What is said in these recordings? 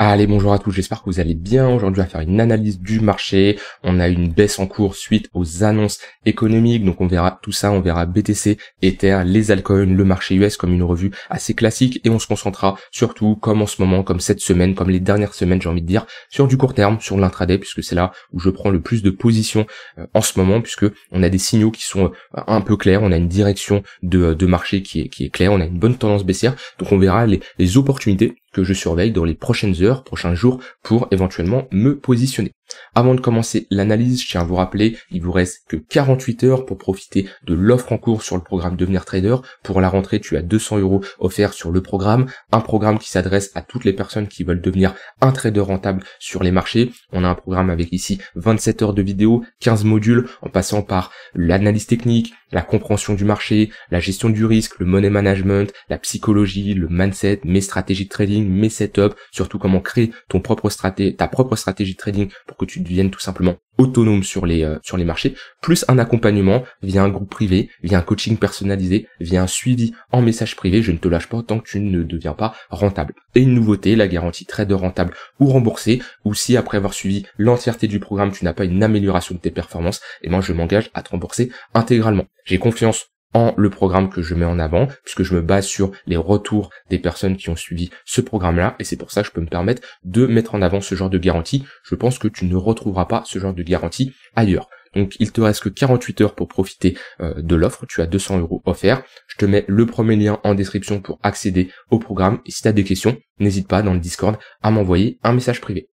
Allez, bonjour à tous, j'espère que vous allez bien. Aujourd'hui, on va faire une analyse du marché. On a une baisse en cours suite aux annonces économiques. Donc, on verra tout ça. On verra BTC, Ether, les alcools le marché US comme une revue assez classique. Et on se concentrera surtout, comme en ce moment, comme cette semaine, comme les dernières semaines, j'ai envie de dire, sur du court terme, sur l'intraday, puisque c'est là où je prends le plus de positions euh, en ce moment, puisque on a des signaux qui sont euh, un peu clairs. On a une direction euh, de, marché qui est, qui est claire. On a une bonne tendance baissière. Donc, on verra les opportunités que je surveille dans les prochaines heures, prochains jours pour éventuellement me positionner. Avant de commencer l'analyse, je tiens à vous rappeler, il vous reste que 48 heures pour profiter de l'offre en cours sur le programme Devenir Trader. Pour la rentrée, tu as 200 euros offerts sur le programme, un programme qui s'adresse à toutes les personnes qui veulent devenir un trader rentable sur les marchés. On a un programme avec ici 27 heures de vidéos, 15 modules, en passant par l'analyse technique, la compréhension du marché, la gestion du risque, le money management, la psychologie, le mindset, mes stratégies de trading, mes setups, surtout comment créer ton propre straté ta propre stratégie de trading que tu deviennes tout simplement autonome sur les euh, sur les marchés, plus un accompagnement via un groupe privé, via un coaching personnalisé, via un suivi en message privé. Je ne te lâche pas tant que tu ne deviens pas rentable. Et une nouveauté, la garantie trader rentable ou remboursé, ou si après avoir suivi l'entièreté du programme, tu n'as pas une amélioration de tes performances, et eh moi ben, je m'engage à te rembourser intégralement. J'ai confiance en le programme que je mets en avant, puisque je me base sur les retours des personnes qui ont suivi ce programme-là, et c'est pour ça que je peux me permettre de mettre en avant ce genre de garantie. Je pense que tu ne retrouveras pas ce genre de garantie ailleurs. Donc il te reste que 48 heures pour profiter euh, de l'offre. Tu as 200 euros offerts. Je te mets le premier lien en description pour accéder au programme. Et si tu as des questions, n'hésite pas dans le Discord à m'envoyer un message privé.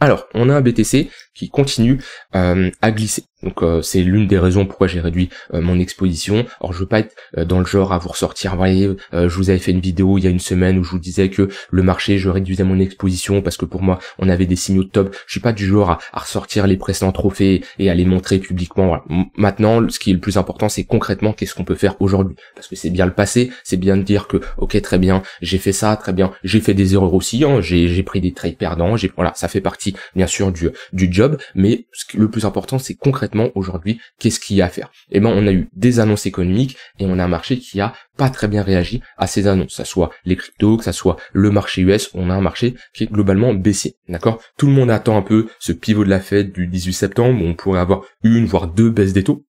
Alors, on a un BTC qui continue euh, à glisser. Donc euh, c'est l'une des raisons pourquoi j'ai réduit euh, mon exposition. Or je veux pas être euh, dans le genre à vous ressortir, voyez, je vous avais fait une vidéo il y a une semaine où je vous disais que le marché, je réduisais mon exposition parce que pour moi on avait des signaux de top. Je suis pas du genre à, ressortir les précédents trophées et à les montrer publiquement. Maintenant, ce qui est le plus important, c'est concrètement qu'est-ce qu'on peut faire aujourd'hui. Parce que c'est bien le passé, c'est bien de dire que ok très bien, j'ai fait ça, très bien, j'ai fait des erreurs aussi, hein, j'ai pris des trades perdants, j'ai voilà, ça fait partie bien sûr du, du job, mais ce le plus important c'est concrètement aujourd'hui qu'est-ce qu'il y a à faire Eh ben on a eu des annonces économiques et on a un marché qui a pas très bien réagi à ces annonces, Que ça soit les cryptos, que ça soit le marché US, on a un marché qui est globalement baissé. D'accord Tout le monde attend un peu ce pivot de la fête du 18 septembre, on pourrait avoir une voire deux baisses des taux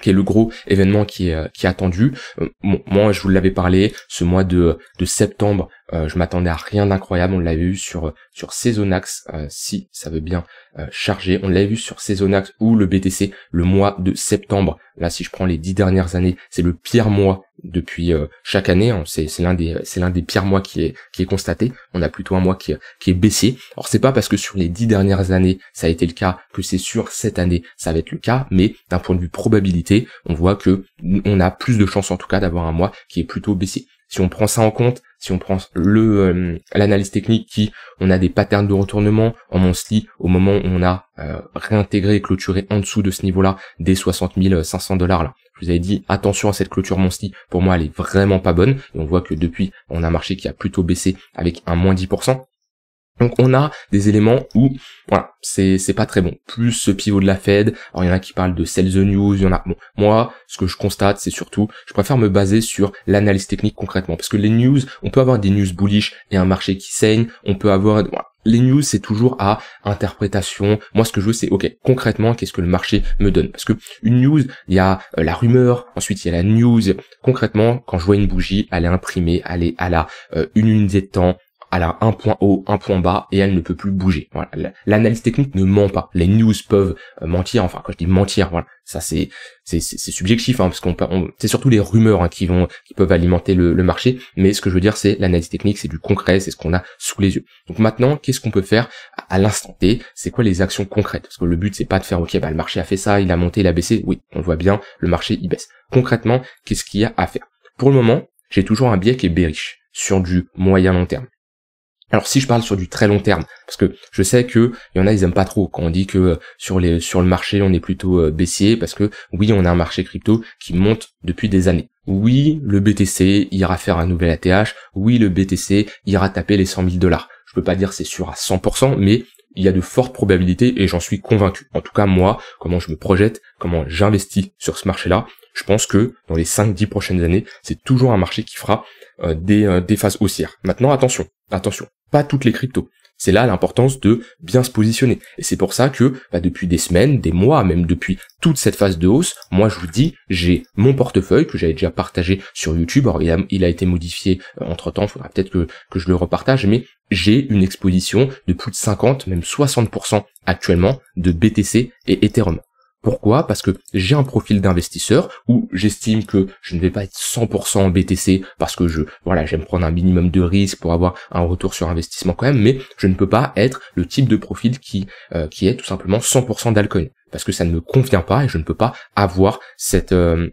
qui est le gros événement qui est, euh, attendu. Euh, moi, je vous l'avais parlé, ce mois de septembre euh, je m'attendais à rien d'incroyable. On l'avait vu sur sur Saisonax, euh, si ça veut bien euh, charger. On l'avait vu sur Saisonax ou le BTC le mois de septembre. Là, si je prends les dix dernières années, c'est le pire mois depuis chaque année. Hein. C'est l'un des c'est l'un des pires mois qui est qui est constaté. On a plutôt un mois qui qui est baissé. Alors c'est pas parce que sur les dix dernières années ça a été le cas que c'est sur cette année ça va être le cas. Mais d'un point de vue probabilité, on voit que on a plus de chances en tout cas d'avoir un mois qui est plutôt baissé. Si on prend ça en compte, si on prend le euh, l'analyse technique qui on a des patterns de retournement en monthly au moment où on a euh, réintégré et clôturé en dessous de ce niveau-là des 60 500 dollars là. Je vous avais dit attention à cette clôture monthly, pour moi elle est vraiment pas bonne et on voit que depuis on a un marché qui a plutôt baissé avec un moins 10%. Donc on a des éléments où voilà, c'est c'est pas très bon. Plus ce pivot de la Fed, alors il y en a qui parlent de sell the news, il y en a bon. Moi, ce que je constate, c'est surtout je préfère me baser sur l'analyse technique concrètement parce que les news, on peut avoir des news bullish et un marché qui saigne, on peut avoir les news, c'est toujours à interprétation. Moi, ce que je veux, c'est, ok, concrètement, qu'est-ce que le marché me donne Parce que une news, il y a euh, la rumeur, ensuite il y a la news. Concrètement, quand je vois une bougie, elle est imprimée, elle est à la euh, une unité de temps, elle a un point haut, un point bas, et elle ne peut plus bouger. L'analyse technique ne ment pas. Les news peuvent euh, mentir, enfin quand je dis mentir, voilà, ça c'est c'est, subjectif, hein, parce qu'on c'est surtout les rumeurs hein, qui vont qui peuvent alimenter le, marché. Mais ce que je veux dire, c'est l'analyse technique, c'est du concret, c'est ce qu'on a sous les yeux. Donc maintenant, qu'est-ce qu'on peut faire à, l'instant T C'est quoi les actions concrètes Parce que le but c'est pas de faire ok, bah, le marché a fait ça, il a monté, il a baissé. Oui, on voit bien, le marché il baisse. Concrètement, qu'est-ce qu'il y a à faire Pour le moment, j'ai toujours un biais qui est bearish sur du moyen long terme. Alors si je parle sur du très long terme, parce que je sais que il y en a ils aiment pas trop quand on dit que euh, sur les sur le marché on est plutôt euh, baissier parce que oui on a un marché crypto qui monte depuis des années. Oui le BTC ira faire un nouvel ATH, oui le BTC ira taper les 100 000 dollars. Je peux pas dire c'est sûr à 100%, mais il y a de fortes probabilités et j'en suis convaincu. En tout cas moi, comment je me projette, comment j'investis sur ce marché-là, je pense que dans les 5-10 prochaines années, c'est toujours un marché qui fera euh, des, des phases haussières. Maintenant attention, attention, pas toutes les cryptos. C'est là l'importance de bien se positionner. Et c'est pour ça que bah, depuis des semaines, des mois, même depuis toute cette phase de hausse, moi je vous dis, j'ai mon portefeuille que j'avais déjà partagé sur YouTube. il a, été modifié euh, entre-temps, il faudra peut-être que, que je le repartage, mais j'ai une exposition de plus de 50, même 60% actuellement de BTC et Ethereum. Pourquoi Parce que j'ai un profil d'investisseur où j'estime que je ne vais pas être 100% BTC parce que je voilà, j'aime prendre un minimum de risque pour avoir un retour sur investissement quand même, mais je ne peux pas être le type de profil qui euh, qui est tout simplement 100% d'alcool parce que ça ne me convient pas et je ne peux pas avoir cette euh,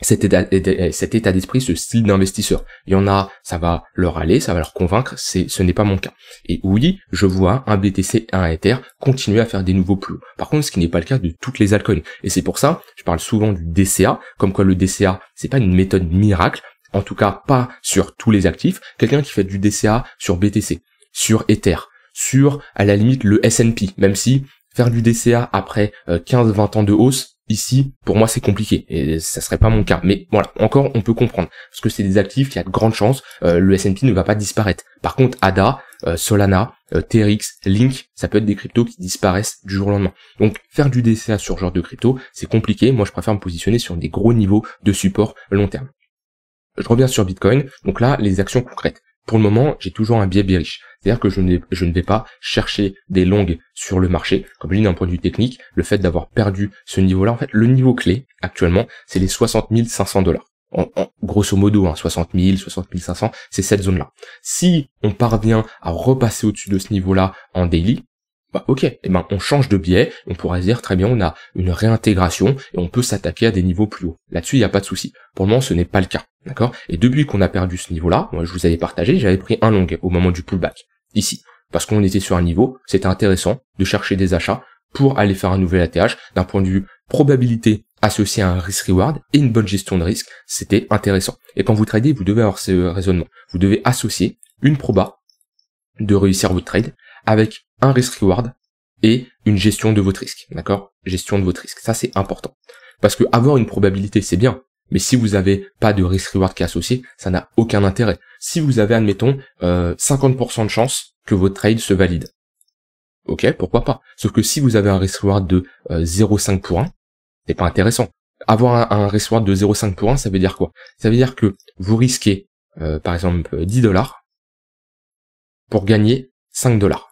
cet état, d'esprit, ce style d'investisseur. Il y en a, ça va leur aller, ça va leur convaincre, c'est, ce n'est pas mon cas. Et oui, je vois un BTC, un Ether continuer à faire des nouveaux plus Par contre, ce qui n'est pas le cas de toutes les altcoins. Et c'est pour ça, je parle souvent du DCA, comme quoi le DCA, c'est pas une méthode miracle, en tout cas pas sur tous les actifs. Quelqu'un qui fait du DCA sur BTC, sur Ether, sur, à la limite, le S&P, même si faire du DCA après 15-20 euh, ans de hausse, Ici, pour moi, c'est compliqué et ça serait pas mon cas. Mais voilà, encore, on peut comprendre parce que c'est des actifs qui a de grandes chances. Euh, le S&P ne va pas disparaître. Par contre, ADA, euh, Solana, euh, TRX, Link, ça peut être des cryptos qui disparaissent du jour au lendemain. Donc, faire du DCA sur ce genre de crypto, c'est compliqué. Moi, je préfère me positionner sur des gros niveaux de support long terme. Je reviens sur Bitcoin. Donc là, les actions concrètes pour le moment, j'ai toujours un biais bearish. C'est-à-dire que je ne, vais pas chercher des longues sur le marché. Comme je dis d'un point de vue technique, le fait d'avoir perdu ce niveau-là, en fait, le niveau clé actuellement, c'est les 60 500 dollars. En, grosso modo, 60 000, 60 500, c'est cette zone-là. Si on parvient à repasser au-dessus de ce niveau-là en daily, bah ok, et eh ben on change de biais, on pourrait dire très bien on a une réintégration et on peut s'attaquer à des niveaux plus hauts. Là-dessus, il n'y a pas de souci. Pour le moment, ce n'est pas le cas. D'accord Et depuis qu'on a perdu ce niveau-là, moi je vous avais partagé, j'avais pris un long au moment du pullback, ici. Parce qu'on était sur un niveau, c'était intéressant de chercher des achats pour aller faire un nouvel ATH d'un point de vue probabilité associé à un risk reward et une bonne gestion de risque, c'était intéressant. Et quand vous tradez, vous devez avoir ce raisonnement. Vous devez associer une proba de réussir votre trade avec un risk reward et une gestion de votre risque. D'accord Gestion de votre risque. Ça, c'est important. Parce que avoir une probabilité, c'est bien. Mais si vous n'avez pas de risk reward qui est associé, ça n'a aucun intérêt. Si vous avez, admettons, 50% euh, de chance que votre trade se valide. Ok, pourquoi pas Sauf que si vous avez un risk reward de 0,5 euh, pour 1, c'est pas intéressant. Avoir un, un risk reward de 0,5 pour 1, ça veut dire quoi Ça veut dire que vous risquez, euh, par exemple, 10 dollars pour gagner 5 dollars.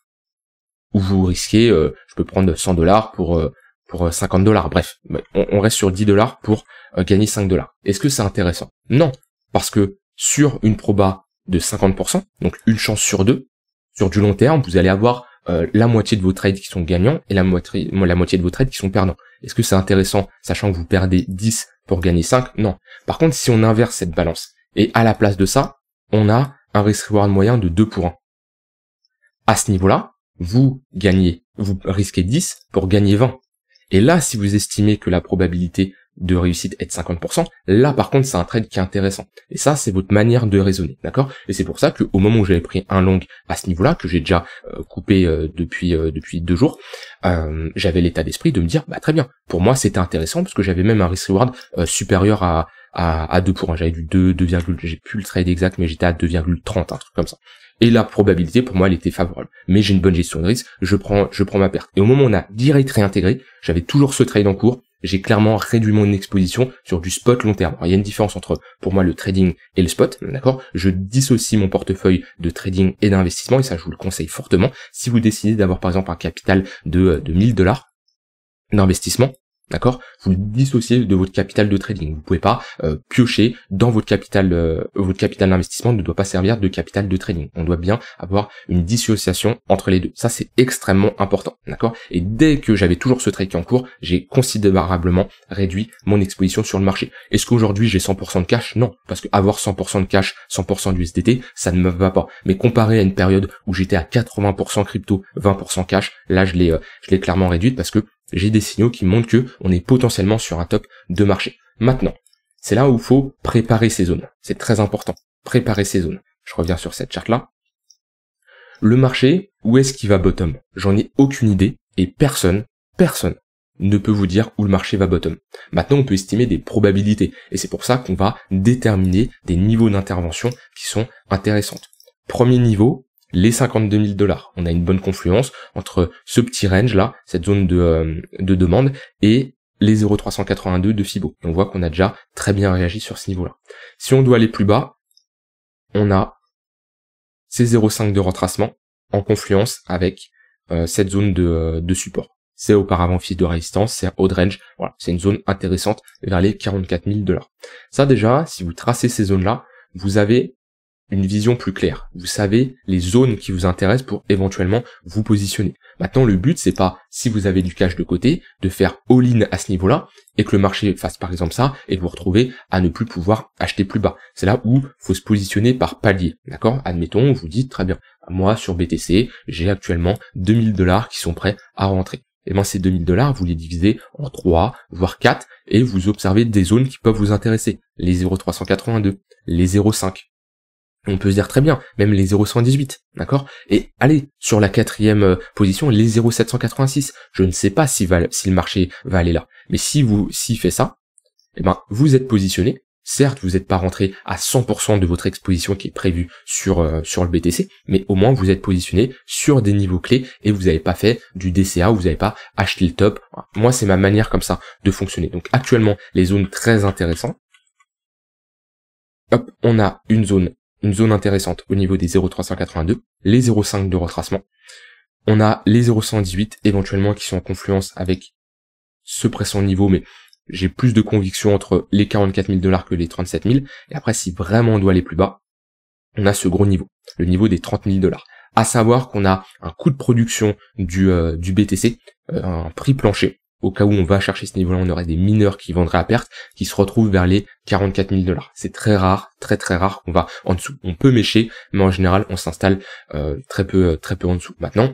Ou vous risquez, euh, je peux prendre 100 dollars pour euh, pour 50 euh, dollars. Bref, on, reste sur 10 dollars pour gagner 5 dollars. Est-ce que c'est intéressant Non, parce que sur une proba de 50%, donc une chance sur deux, sur du long terme, vous allez avoir la moitié de vos trades qui sont gagnants et la moitié, la moitié de vos trades qui sont perdants. Est-ce que c'est intéressant, sachant que vous perdez 10 pour gagner 5 Non. Par contre, si on inverse cette balance, et à la place de ça, on a un risk-reward moyen de 2 pour 1. À ce niveau-là, vous gagnez, vous risquez 10 pour gagner 20. Et là, si vous estimez que la probabilité de réussite est de 50%, là par contre c'est un trade qui est intéressant. Et ça c'est votre manière de raisonner, d'accord Et c'est pour ça qu'au moment où j'avais pris un long à ce niveau-là, que j'ai déjà euh, coupé euh, depuis euh, depuis deux jours, j'avais l'état d'esprit de me dire, bah très bien, pour moi c'était intéressant parce que j'avais même un risk reward supérieur à, à, à, 2 pour 1, j'avais du 2, 2, j'ai plus le trade exact mais j'étais à 2,30, un truc comme ça. Et la probabilité, pour moi, elle était favorable. Mais j'ai une bonne gestion de risque, je prends, je prends ma perte. Et au moment où on a direct réintégré, j'avais toujours ce trade en cours, j'ai clairement réduit mon exposition sur du spot long terme. Alors, il y a une différence entre, pour moi, le trading et le spot, d'accord Je dissocie mon portefeuille de trading et d'investissement, et ça, je vous le conseille fortement. Si vous décidez d'avoir, par exemple, un capital de, euh, de 1000 dollars d'investissement, D'accord Vous le dissociez de votre capital de trading. Vous ne pouvez pas euh, piocher dans votre capital. Euh, votre capital d'investissement ne doit pas servir de capital de trading. On doit bien avoir une dissociation entre les deux. Ça, c'est extrêmement important. D'accord Et dès que j'avais toujours ce trade qui est en cours, j'ai considérablement réduit mon exposition sur le marché. Est-ce qu'aujourd'hui j'ai 100% de cash Non, parce que avoir 100% de cash, 100% du SDT, ça ne me va pas. Mais comparé à une période où j'étais à 80% crypto, 20% cash, là je l'ai, euh, je l'ai clairement réduite parce que j'ai des signaux qui montrent que on est potentiellement sur un top de marché. Maintenant, c'est là où il faut préparer ces zones. C'est très important. Préparer ces zones. Je reviens sur cette charte-là. Le marché, où est-ce qu'il va bottom J'en ai aucune idée et personne, personne ne peut vous dire où le marché va bottom. Maintenant, on peut estimer des probabilités et c'est pour ça qu'on va déterminer des niveaux d'intervention qui sont intéressantes. Premier niveau, les 52 000 dollars. On a une bonne confluence entre ce petit range là, cette zone de, euh, de demande, et les 0,382 de FIBO. on voit qu'on a déjà très bien réagi sur ce niveau-là. Si on doit aller plus bas, on a ces 0,5 de retracement en confluence avec euh, cette zone de, euh, de support. C'est auparavant fils de résistance, c'est haut range, voilà, c'est une zone intéressante vers les 44 000 dollars. Ça déjà, si vous tracez ces zones-là, vous avez une vision plus claire. Vous savez les zones qui vous intéressent pour éventuellement vous positionner. Maintenant, le but, c'est pas, si vous avez du cash de côté, de faire all-in à ce niveau-là, et que le marché fasse par exemple ça, et vous retrouvez à ne plus pouvoir acheter plus bas. C'est là où faut se positionner par palier. D'accord? Admettons, vous dites, très bien, moi, sur BTC, j'ai actuellement 2000 dollars qui sont prêts à rentrer. Et eh bien, ces 2000 dollars, vous les divisez en 3, voire 4, et vous observez des zones qui peuvent vous intéresser. Les 0,382, les 0,5, on peut se dire très bien, même les 0,118, d'accord Et allez, sur la quatrième euh, position, les 0,786. Je ne sais pas si, le marché va aller là. Mais si vous, s'il fait ça, eh ben, vous êtes positionné. Certes, vous n'êtes pas rentré à 100% de votre exposition qui est prévue sur, euh, sur le BTC, mais au moins vous êtes positionné sur des niveaux clés et vous n'avez pas fait du DCA, vous n'avez pas acheté le top. Moi, c'est ma manière comme ça de fonctionner. Donc actuellement, les zones très intéressantes, Hop, on a une zone une zone intéressante au niveau des 0,382, les 0,5 de retracement. On a les 0,118 éventuellement qui sont en confluence avec ce pressant niveau, mais j'ai plus de conviction entre les 44 000 dollars que les 37 000. Et après, si vraiment on doit aller plus bas, on a ce gros niveau, le niveau des 30 000 dollars. À savoir qu'on a un coût de production du, euh, du BTC, euh, un prix plancher, au cas où on va chercher ce niveau-là, on aurait des mineurs qui vendraient à perte, qui se retrouvent vers les 44 000 dollars. C'est très rare, très très rare. On va en dessous, on peut mécher, mais en général, on s'installe euh, très peu, euh, très peu en dessous. Maintenant,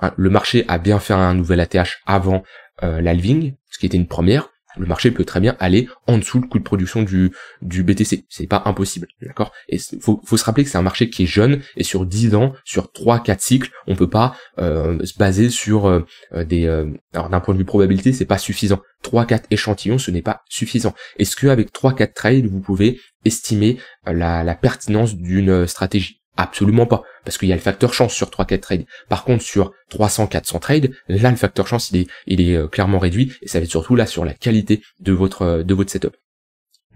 hein, le marché a bien fait un nouvel ATH avant euh, l'alving, ce qui était une première le marché peut très bien aller en dessous le coût de production du, du BTC. C'est pas impossible, d'accord Et faut, se rappeler que c'est un marché qui est jeune et sur 10 ans, sur 3 4 cycles, on peut pas euh, se baser sur euh, euh, des alors d'un point de vue probabilité, c'est pas suffisant. 3 4 échantillons, ce n'est pas suffisant. Est-ce qu'avec avec 3 4 trades, vous pouvez estimer la pertinence d'une stratégie Absolument pas, parce qu'il y a le facteur chance sur 3-4 trades. Par contre, sur 300-400 trades, là, le facteur chance, il est, il est euh, clairement réduit, et ça va être surtout là sur la qualité de votre, euh, de votre setup.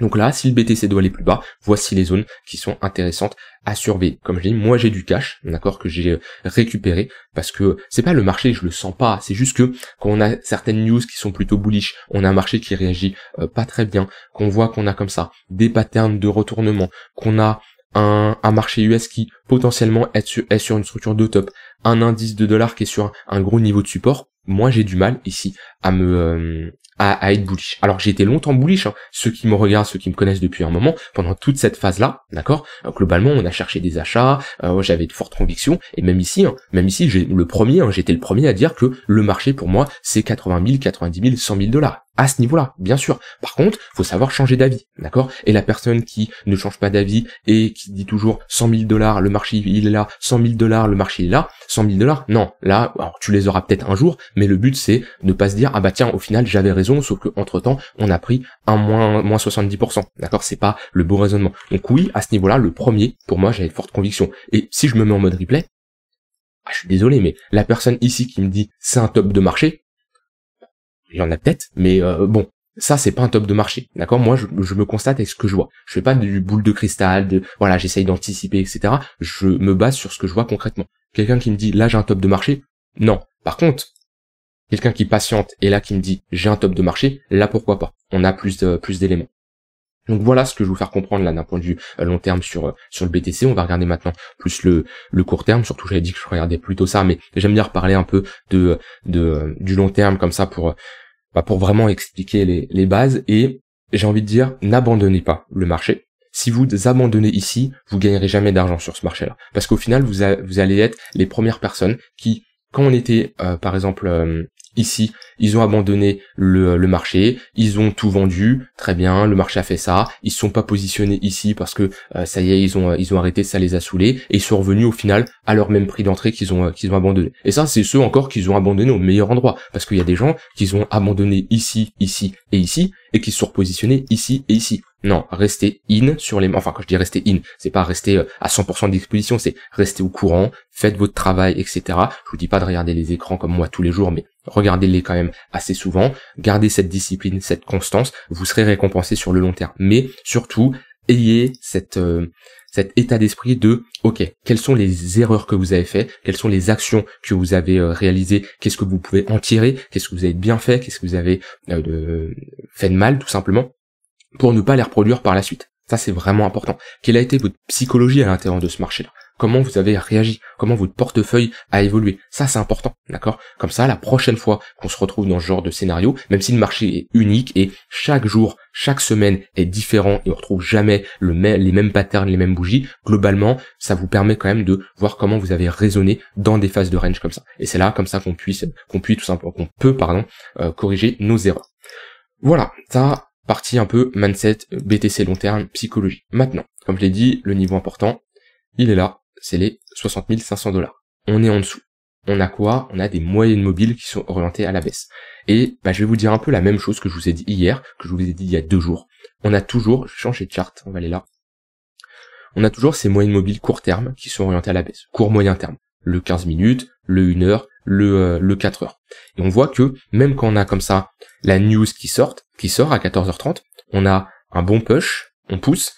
Donc là, si le BTC doit aller plus bas, voici les zones qui sont intéressantes à surveiller. Comme je dis, moi j'ai du cash, d'accord, que j'ai euh, récupéré parce que c'est pas le marché, je le sens pas. C'est juste que quand on a certaines news qui sont plutôt bullish, on a un marché qui réagit pas très bien, qu'on voit qu'on a comme ça des patterns de retournement, qu'on a un, marché US qui potentiellement est sur, une structure de top, un indice de dollars qui est sur un, gros niveau de support, moi j'ai du mal ici à me euh, à, être bullish. Alors j'ai été longtemps bullish, hein. ceux qui me regardent, ceux qui me connaissent depuis un moment, pendant toute cette phase-là, d'accord euh, Globalement, on a cherché des achats, euh, j'avais de fortes convictions, et même ici, hein, même ici, j'ai le premier, hein, j'étais le premier à dire que le marché pour moi, c'est 80 000, 90 000, 100 000 dollars à ce niveau-là, bien sûr. Par contre, faut savoir changer d'avis, d'accord Et la personne qui ne change pas d'avis et qui dit toujours 100 000 dollars, le marché il est là, 100 000 dollars, le marché il est là, 100 000 dollars, non, là, tu les auras peut-être un jour, mais le but c'est de pas se dire ah bah tiens au final j'avais raison, sauf que entre temps on a pris un moins moins 70%, d'accord C'est pas le bon raisonnement. Donc oui, à ce niveau-là, le premier, pour moi, j'avais de fortes convictions. Et si je me mets en mode replay, ah, je suis désolé, mais la personne ici qui me dit c'est un top de marché, il y en a peut-être, mais euh, bon, ça c'est pas un top de marché, d'accord Moi, je, me constate avec ce que je vois. Je fais pas du boule de cristal, de voilà, j'essaye d'anticiper, etc. Je me base sur ce que je vois concrètement. Quelqu'un qui me dit là j'ai un top de marché, non. Par contre, quelqu'un qui patiente et là qui me dit j'ai un top de marché, là pourquoi pas On a plus de, plus d'éléments. Donc voilà ce que je veux vous faire comprendre là d'un point de vue euh, long terme sur euh, sur le BTC. On va regarder maintenant plus le, le court terme. Surtout j'avais dit que je regardais plutôt ça, mais j'aime bien reparler un peu de, de du long terme comme ça pour euh, bah, pour vraiment expliquer les, les bases. Et j'ai envie de dire n'abandonnez pas le marché. Si vous abandonnez ici, vous gagnerez jamais d'argent sur ce marché-là, parce qu'au final vous vous allez être les premières personnes qui quand on était par exemple ici ils ont abandonné le, marché, ils ont tout vendu, très bien, le marché a fait ça, ils sont pas positionnés ici parce que euh, ça y est, ils ont ils ont arrêté, ça les a saoulés et ils sont revenus au final à leur même prix d'entrée qu'ils ont euh, qu'ils ont abandonné. Et ça, c'est ceux encore qu'ils ont abandonné au meilleur endroit parce qu'il y a des gens qui ont abandonné ici, ici et ici et qui se sont repositionnés ici et ici. Non, restez in sur les enfin quand je dis rester in, c'est pas rester euh, à 100% d'exposition, c'est rester au courant, faites votre travail, etc. Je vous dis pas de regarder les écrans comme moi tous les jours, mais regardez-les quand même assez souvent. Gardez cette discipline, cette constance, vous serez récompensé sur le long terme. Mais surtout, ayez euh, cet état d'esprit de ok quelles sont les erreurs que vous avez faites quelles sont les actions que vous avez euh, réalisées qu'est-ce que vous pouvez en tirer qu'est-ce que vous avez bien fait qu'est-ce que vous avez euh, fait de mal tout simplement pour ne pas les reproduire par la suite ça c'est vraiment important quelle a été votre psychologie à l'intérieur de ce marché là comment vous avez réagi, comment votre portefeuille a évolué. Ça, c'est important, d'accord Comme ça, la prochaine fois qu'on se retrouve dans ce genre de scénario, même si le marché est unique et chaque jour, chaque semaine est différent et on retrouve jamais le les mêmes patterns, les mêmes bougies, globalement, ça vous permet quand même de voir comment vous avez raisonné dans des phases de range comme ça. Et c'est là, comme ça, qu'on puisse, qu'on puisse tout simplement, qu'on peut, pardon, euh, corriger nos erreurs. Voilà, ça partie un peu mindset, BTC long terme, psychologie. Maintenant, comme je l'ai dit, le niveau important, il est là, c'est les 60 500 dollars. On est en dessous. On a quoi On a des moyennes mobiles qui sont orientées à la baisse. Et bah, je vais vous dire un peu la même chose que je vous ai dit hier, que je vous ai dit il y a deux jours. On a toujours, je changer de charte, on va aller là. On a toujours ces moyennes mobiles court terme qui sont orientées à la baisse. Court moyen terme. Le 15 minutes, le 1 heure, le, euh, le 4 heures. Et on voit que même quand on a comme ça la news qui sort, qui sort à 14h30, on a un bon push, on pousse.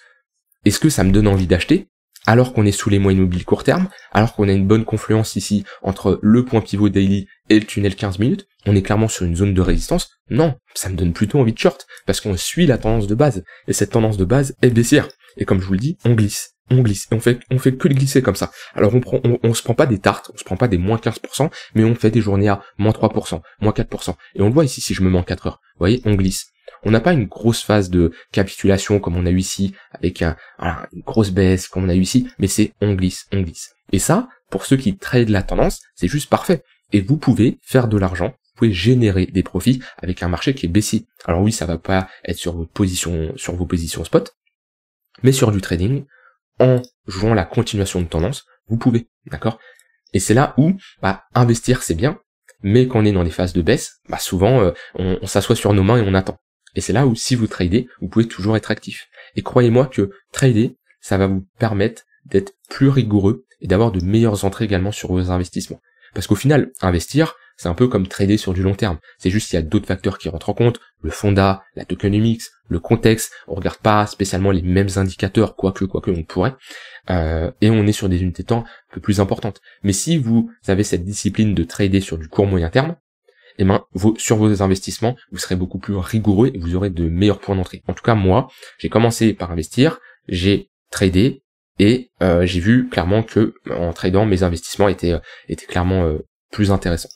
Est-ce que ça me donne envie d'acheter alors qu'on est sous les moyennes mobiles court terme, alors qu'on a une bonne confluence ici entre le point pivot daily et le tunnel 15 minutes, on est clairement sur une zone de résistance. Non, ça me donne plutôt envie de short, parce qu'on suit la tendance de base, et cette tendance de base est baissière. Et comme je vous le dis, on glisse, on glisse, et on fait, on fait que de glisser comme ça. Alors on prend, on, se prend pas des tartes, on se prend pas des moins 15%, mais on fait des journées à moins 3%, moins 4%. Et on le voit ici si je me mets en 4 heures. Vous voyez, on glisse. On n'a pas une grosse phase de capitulation comme on a eu ici, avec une grosse baisse comme on a eu ici, mais c'est on glisse, on glisse. Et ça, pour ceux qui tradent la tendance, c'est juste parfait. Et vous pouvez faire de l'argent, vous pouvez générer des profits avec un marché qui est baissé. Alors oui, ça va pas être sur vos positions, sur vos positions spot, mais sur du trading, en jouant la continuation de tendance, vous pouvez, d'accord Et c'est là où bah, investir c'est bien, mais quand on est dans les phases de baisse, bah souvent euh, on s'assoit sur nos mains et on attend. Et c'est là où si vous tradez, vous pouvez toujours être actif. Et croyez-moi que trader, ça va vous permettre d'être plus rigoureux et d'avoir de meilleures entrées également sur vos investissements. Parce qu'au final, investir, c'est un peu comme trader sur du long terme. C'est juste qu'il y a d'autres facteurs qui rentrent en compte, le fonda, la tokenomics, le contexte, on regarde pas spécialement les mêmes indicateurs, quoique, quoique on pourrait, euh, et on est sur des unités de temps un peu plus importantes. Mais si vous avez cette discipline de trader sur du court moyen terme, et eh ben, sur vos investissements, vous serez beaucoup plus rigoureux et vous aurez de meilleurs points d'entrée. En tout cas, moi, j'ai commencé par investir, j'ai tradé et euh, j'ai vu clairement que euh, en tradant, mes investissements étaient, euh, étaient clairement plus intéressants.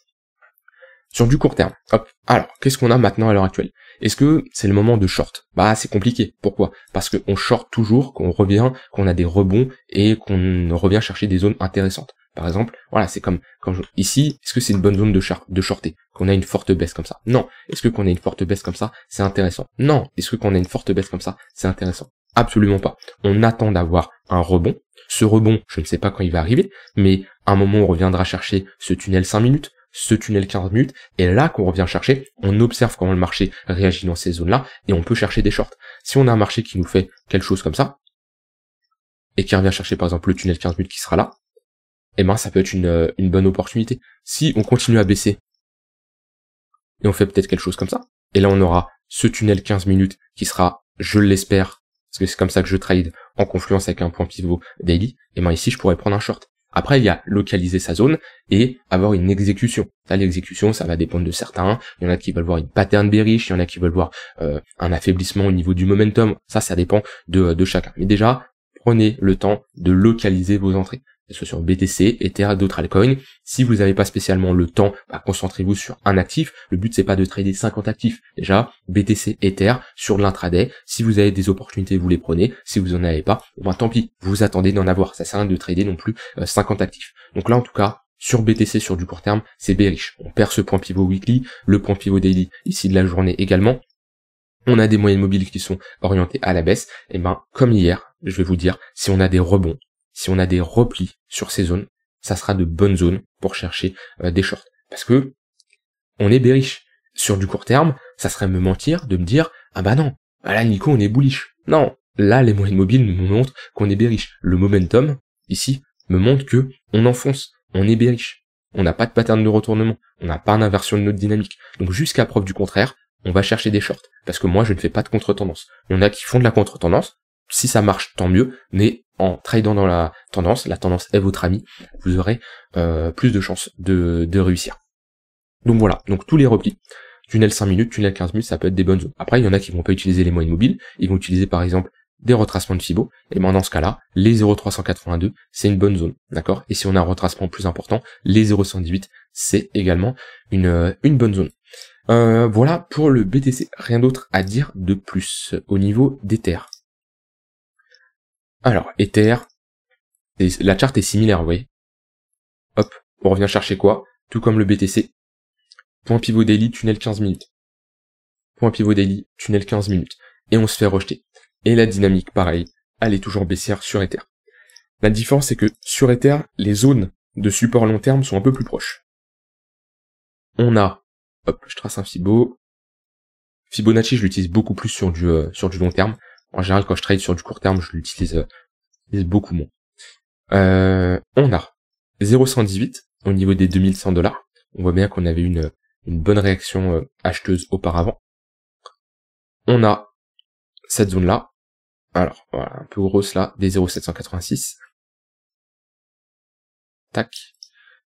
Sur du court terme, hop. Alors, qu'est-ce qu'on a maintenant à l'heure actuelle Est-ce que c'est le moment de short Bah, c'est compliqué. Pourquoi Parce qu'on short toujours, qu'on revient, qu'on a des rebonds et qu'on revient chercher des zones intéressantes. Par exemple, voilà, c'est comme quand ici, est-ce que c'est une bonne zone de, char... de shorter Qu'on a une forte baisse comme ça Non. Est-ce que qu'on a une forte baisse comme ça, c'est intéressant Non. Est-ce que qu'on a une forte baisse comme ça, c'est intéressant Absolument pas. On attend d'avoir un rebond. Ce rebond, je ne sais pas quand il va arriver, mais à un moment on reviendra chercher ce tunnel 5 minutes, ce tunnel 15 minutes, et là qu'on revient chercher, on observe comment le marché réagit dans ces zones-là, et on peut chercher des shorts. Si on a un marché qui nous fait quelque chose comme ça, et qui revient chercher par exemple le tunnel 15 minutes qui sera là, et eh ben ça peut être euh, une, bonne opportunité. Si on continue à baisser, et on fait peut-être quelque chose comme ça, et là on aura ce tunnel 15 minutes qui sera, je l'espère, parce que c'est comme ça que je trade en confluence avec un point pivot daily, et eh ben ici je pourrais prendre un short. Après, il y a localiser sa zone et avoir une exécution. Ça, l'exécution, ça va dépendre de certains. Il y en a qui veulent voir une pattern bearish, il y en a qui veulent voir euh, un affaiblissement au niveau du momentum. Ça, ça dépend de, euh, de chacun. Mais déjà, prenez le temps de localiser vos entrées ce sur BTC, Ether, d'autres altcoins. Si vous n'avez pas spécialement le temps, bah, concentrez-vous sur un actif. Le but c'est pas de trader 50 actifs. Déjà, BTC, Ether, sur l'intraday. Si vous avez des opportunités, vous les prenez. Si vous en avez pas, bah, tant pis. Vous attendez d'en avoir. Ça sert à rien de trader non plus 50 euh, actifs. Donc là, en tout cas, sur BTC sur du court terme, c'est bériche. On perd ce point pivot weekly, le point pivot daily ici de la journée également. On a des moyennes mobiles qui sont orientées à la baisse. Et ben, comme hier, je vais vous dire, si on a des rebonds si on a des replis sur ces zones, ça sera de bonnes zones pour chercher euh, des shorts. Parce que on est bearish. Sur du court terme, ça serait me mentir de me dire ah bah non, là Nico on est bullish. Non, là les moyennes mobiles nous montrent qu'on est bearish. Le momentum ici me montre que on enfonce, on est bearish. On n'a pas de pattern de retournement, on n'a pas d'inversion de notre dynamique. Donc jusqu'à preuve du contraire, on va chercher des shorts parce que moi je ne fais pas de contre-tendance. Il y en a qui font de la contre-tendance, si ça marche tant mieux, mais en tradant dans la tendance, la tendance est votre ami, vous aurez euh, plus de chances de, réussir. Donc voilà, donc tous les replis, tunnel 5 minutes, tunnel 15 minutes, ça peut être des bonnes zones. Après, il y en a qui vont pas utiliser les moyennes mobiles, ils vont utiliser par exemple des retracements de Fibo, et bien dans ce cas-là, les 0,382, c'est une bonne zone, d'accord Et si on a un retracement plus important, les 0,118, c'est également une, euh, une bonne zone. Euh, voilà pour le BTC, rien d'autre à dire de plus au niveau des terres. Alors, Ether, la charte est similaire, vous voyez. Hop, on revient chercher quoi Tout comme le BTC. Point pivot daily, tunnel 15 minutes. Point pivot daily, tunnel 15 minutes. Et on se fait rejeter. Et la dynamique, pareil, elle est toujours baissière sur Ether. La différence, c'est que sur Ether, les zones de support long terme sont un peu plus proches. On a, hop, je trace un Fibo. Fibonacci, je l'utilise beaucoup plus sur du, euh, sur du long terme. En général, quand je trade sur du court terme, je l'utilise euh, beaucoup moins. Euh, on a 0,118 au niveau des 2100 dollars. On voit bien qu'on avait une, une bonne réaction euh, acheteuse auparavant. On a cette zone-là. Alors, voilà, un peu grosse là, des 0,786. Tac.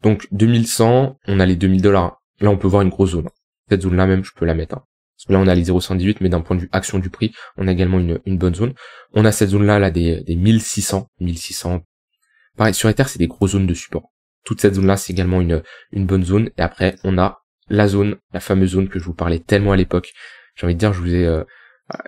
Donc 2100, on a les 2000 dollars. Là, on peut voir une grosse zone. Cette zone-là même, je peux la mettre. Hein. Parce là, on a les 0,118, mais d'un point de vue action du prix, on a également une, bonne zone. On a cette zone-là, là, des, des 1600, 1600. Pareil, sur Ether, c'est des grosses zones de support. Toute cette zone-là, c'est également une, bonne zone. Et après, on a la zone, la fameuse zone que je vous parlais tellement à l'époque. J'ai envie de dire, je vous ai... Euh,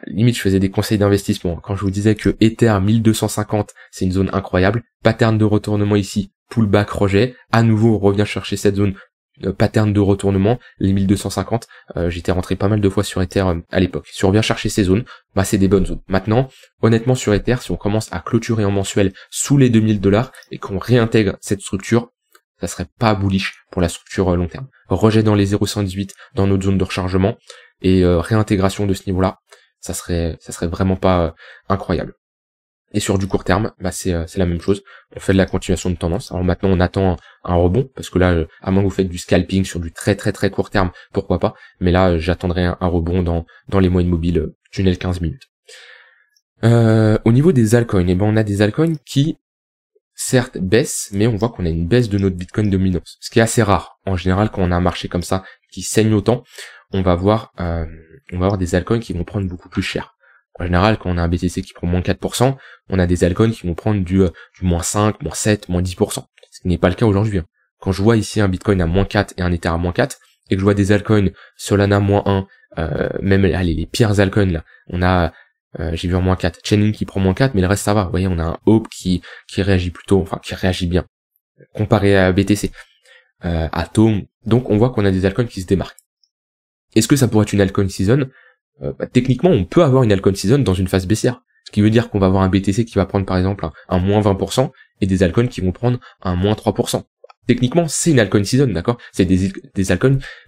limite, je faisais des conseils d'investissement. Quand je vous disais que Ether 1250, c'est une zone incroyable. Pattern de retournement ici, pullback rejet. À nouveau, on revient chercher cette zone euh, pattern de retournement, les 1250, euh, j'étais rentré pas mal de fois sur Ether euh, à l'époque. Si on vient chercher ces zones, bah c'est des bonnes zones. Maintenant, honnêtement sur Ether, si on commence à clôturer en mensuel sous les 2000 dollars et qu'on réintègre cette structure, ça serait pas bullish pour la structure long terme. Rejet dans les 0,118 dans notre zone de rechargement et réintégration de ce niveau-là, ça serait ça serait vraiment pas incroyable. Et sur du court terme, bah, euh, c'est, la même chose. On fait de la continuation de tendance. Alors maintenant, on attend un, rebond, parce que là, euh, à moins que vous faites du scalping sur du très très très court terme, pourquoi pas. Mais là, euh, j'attendrai un, rebond dans, les moyennes mobiles tunnel 15 minutes. au niveau des altcoins, eh ben on a des altcoins qui certes baissent, mais on voit qu'on a une baisse de notre Bitcoin dominance, ce qui est assez rare. En général, quand on a un marché comme ça qui saigne autant, on va voir, on va avoir des altcoins qui vont prendre beaucoup plus cher. En général, quand on a un BTC qui prend moins 4%, on a des altcoins qui vont prendre du, euh, moins 5, moins 7, moins 10%. Ce qui n'est pas le cas aujourd'hui. Hein. Quand je vois ici un Bitcoin à moins 4 et un Ether à moins 4, et que je vois des altcoins Solana moins 1, euh, même allez, les pires altcoins là, on a euh, j'ai vu en moins 4, Chainlink qui prend moins 4, mais le reste ça va. Vous voyez, on a un Hope qui, qui réagit plutôt, enfin qui réagit bien, comparé à BTC, euh, Atom. Donc on voit qu'on a des altcoins qui se démarquent. Est-ce que ça pourrait être une altcoin season euh, bah, techniquement, on peut avoir une alcone season dans une phase baissière. Ce qui veut dire qu'on va avoir un BTC qui va prendre par exemple un, moins 20% et des alcones qui vont prendre un moins 3%. Techniquement, c'est une Alcon season, d'accord C'est des, des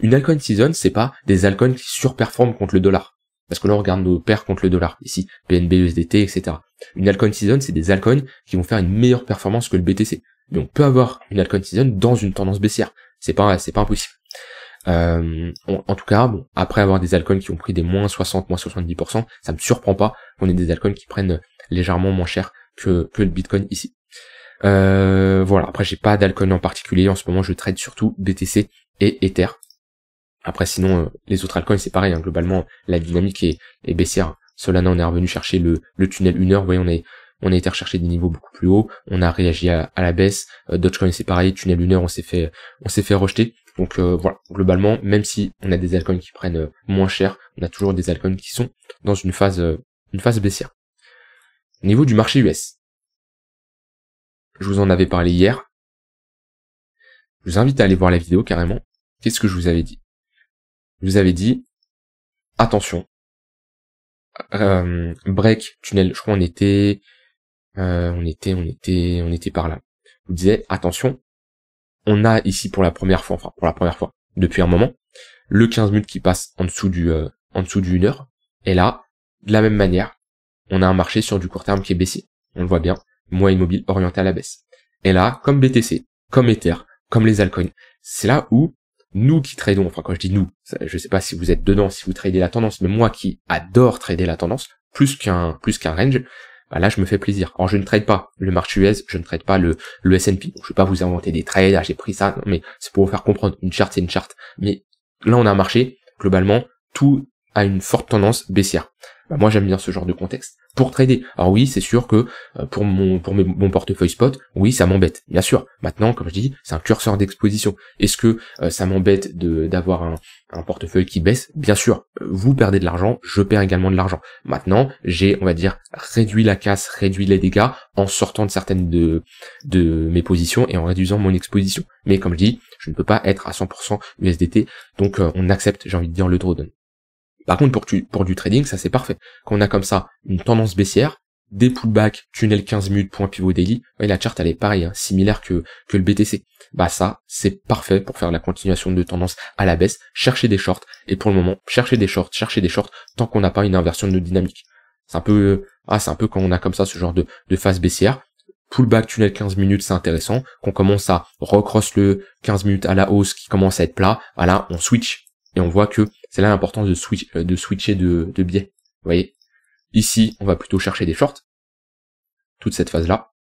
Une Alcon season, c'est pas des alcones qui surperforment contre le dollar. Parce que là, on regarde nos paires contre le dollar, ici, PNB, USDT, etc. Une alcone season, c'est des alcones qui vont faire une meilleure performance que le BTC. Mais on peut avoir une alcone season dans une tendance baissière. C'est pas, c'est pas impossible. Euh, en tout cas, bon, après avoir des alcools qui ont pris des moins 60, moins 70%, ça me surprend pas qu'on ait des altcoins qui prennent légèrement moins cher que, le Bitcoin ici. Euh, voilà, après j'ai pas d'alcool en particulier, en ce moment je trade surtout BTC et Ether. Après sinon euh, les autres altcoins c'est pareil, hein. globalement la dynamique est, est, baissière. Solana on est revenu chercher le, tunnel 1 heure, vous voyez on, est, on a été rechercher des niveaux beaucoup plus hauts, on a réagi à, la baisse, euh, Dogecoin c'est pareil, tunnel 1 heure on s'est fait on s'est fait rejeter. Donc euh, voilà, globalement, même si on a des alcools qui prennent euh, moins cher, on a toujours des alcools qui sont dans une phase, euh, une phase baissière. Au niveau du marché US, je vous en avais parlé hier. Je vous invite à aller voir la vidéo carrément. Qu'est-ce que je vous avais dit Je vous avais dit, attention, break, tunnel, je crois on était, on était, on était, on était par là. Je vous disais, attention, on a ici pour la première fois, enfin pour la première fois depuis un moment, le 15 minutes qui passe en dessous du euh, en dessous 1 heure. Et là, de la même manière, on a un marché sur du court terme qui est baissé. On le voit bien, Moi, immobile orienté à la baisse. Et là, comme BTC, comme Ether, comme les altcoins, c'est là où nous qui tradons, enfin quand je dis nous, je ne sais pas si vous êtes dedans, si vous tradez la tendance, mais moi qui adore trader la tendance, plus qu'un plus qu'un range, bah, là je me fais plaisir. Alors je ne trade pas le marché US, je ne trade pas le, le S&P. Je vais pas vous inventer des trades, ah, j'ai pris ça, mais c'est pour vous faire comprendre. Une charte c'est une charte. Mais là on a un marché globalement tout a une forte tendance baissière. Bah, moi j'aime bien ce genre de contexte pour trader. Alors oui, c'est sûr que euh, pour mon pour mon portefeuille spot, oui, ça m'embête, bien sûr. Maintenant, comme je dis, c'est un curseur d'exposition. Est-ce que euh, ça m'embête de d'avoir un, un portefeuille qui baisse Bien sûr, euh, vous perdez de l'argent, je perds également de l'argent. Maintenant, j'ai, on va dire, réduit la casse, réduit les dégâts en sortant de certaines de, de mes positions et en réduisant mon exposition. Mais comme je dis, je ne peux pas être à 100% USDT, donc on accepte, j'ai envie de dire, le drawdown. Par contre, pour, tu, pour du trading, ça c'est parfait. Quand on a comme ça une tendance baissière, des pullbacks, tunnel 15 minutes, point pivot daily, et la charte elle est pareille, hein, similaire que, le BTC. Bah ça, c'est parfait pour faire la continuation de tendance à la baisse, chercher des shorts, et pour le moment, chercher des shorts, chercher des shorts, tant qu'on n'a pas une inversion de dynamique. C'est un peu, ah, c'est un peu quand on a comme ça ce genre de, phase baissière. Pullback, tunnel 15 minutes, c'est intéressant. Qu'on commence à recross le 15 minutes à la hausse qui commence à être plat. Voilà on switch. Et on voit que c'est là l'importance de, euh, switcher de, biais. Vous voyez Ici, on va plutôt chercher des shorts. Toute cette phase-là.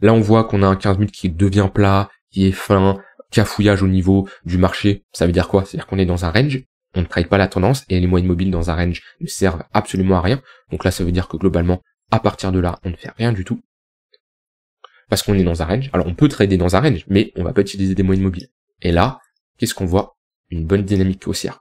Là, on voit qu'on a un 15 minutes qui devient plat, qui est fin, fouillage au niveau du marché. Ça veut dire quoi C'est-à-dire qu'on est dans un range, on ne trade pas la tendance et les moyennes mobiles dans un range ne servent absolument à rien. Donc là, ça veut dire que globalement, à partir de là, on ne fait rien du tout. Parce qu'on est dans un range. Alors, on peut trader dans un range, mais on va pas utiliser des moyennes mobiles. Et là, qu'est-ce qu'on voit une bonne dynamique haussière.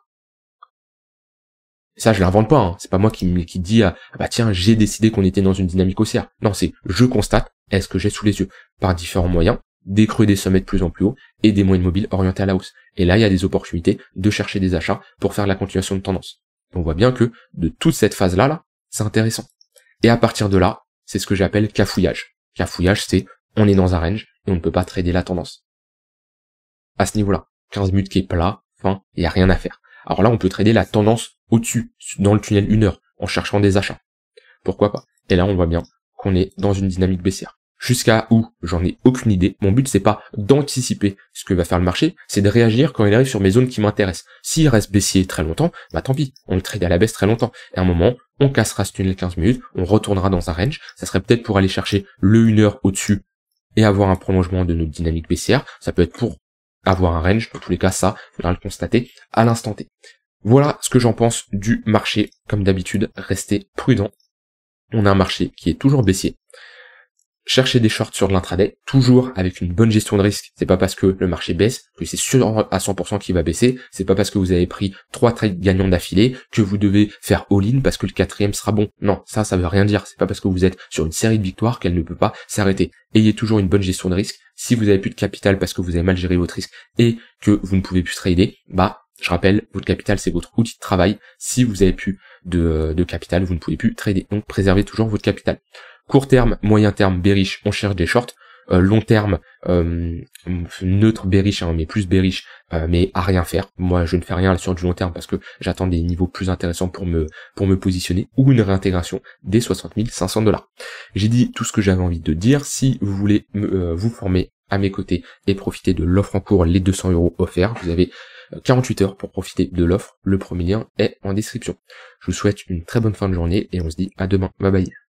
Ça, je l'invente pas. Hein. C'est pas moi qui, qui dis ah, bah tiens, j'ai décidé qu'on était dans une dynamique haussière. Non, c'est je constate est-ce que j'ai sous les yeux par différents moyens des creux des sommets de plus en plus haut et des moyens mobiles orientés à la hausse. Et là, il y a des opportunités de chercher des achats pour faire la continuation de tendance. On voit bien que de toute cette phase-là, là, c'est intéressant. Et à partir de là, c'est ce que j'appelle cafouillage. Cafouillage, c'est on est dans un range et on ne peut pas trader la tendance. À ce niveau-là, 15 minutes qui est plat, Hein, il n'y a rien à faire. Alors là, on peut trader la tendance au-dessus, dans le tunnel 1 heure, en cherchant des achats. Pourquoi pas Et là, on voit bien qu'on est dans une dynamique baissière. Jusqu'à où J'en ai aucune idée. Mon but, c'est pas d'anticiper ce que va faire le marché, c'est de réagir quand il arrive sur mes zones qui m'intéressent. S'il reste baissier très longtemps, bah tant pis, on le trade à la baisse très longtemps. Et à un moment, on cassera ce tunnel 15 minutes, on retournera dans un range, ça serait peut-être pour aller chercher le 1 heure au-dessus et avoir un prolongement de notre dynamique baissière. Ça peut être pour avoir un range, dans tous les cas ça, faudra le constater à l'instant T. Voilà ce que j'en pense du marché. Comme d'habitude, restez prudent. On a un marché qui est toujours baissier. Cherchez des shorts sur l'intraday, toujours avec une bonne gestion de risque. C'est pas parce que le marché baisse que c'est sûr à 100% qu'il va baisser. C'est pas parce que vous avez pris trois trades gagnants d'affilée que vous devez faire all-in parce que le quatrième sera bon. Non, ça, ça veut rien dire. C'est pas parce que vous êtes sur une série de victoires qu'elle ne peut pas s'arrêter. Ayez toujours une bonne gestion de risque. Si vous avez plus de capital parce que vous avez mal géré votre risque et que vous ne pouvez plus trader, bah, je rappelle, votre capital, c'est votre outil de travail. Si vous avez plus de, de capital, vous ne pouvez plus trader. Donc, préservez toujours votre capital. Court terme, moyen terme, bearish, on cherche des shorts. Euh, long terme euh, neutre bearish, hein, mais plus bearish, euh, mais à rien faire. Moi, je ne fais rien sur du long terme parce que j'attends des niveaux plus intéressants pour me pour me positionner ou une réintégration des 60 500 dollars. J'ai dit tout ce que j'avais envie de dire. Si vous voulez vous former à mes côtés et profiter de l'offre en cours, les 200 euros offerts, vous avez 48 heures pour profiter de l'offre. Le premier lien est en description. Je vous souhaite une très bonne fin de journée et on se dit à demain. Bye bye.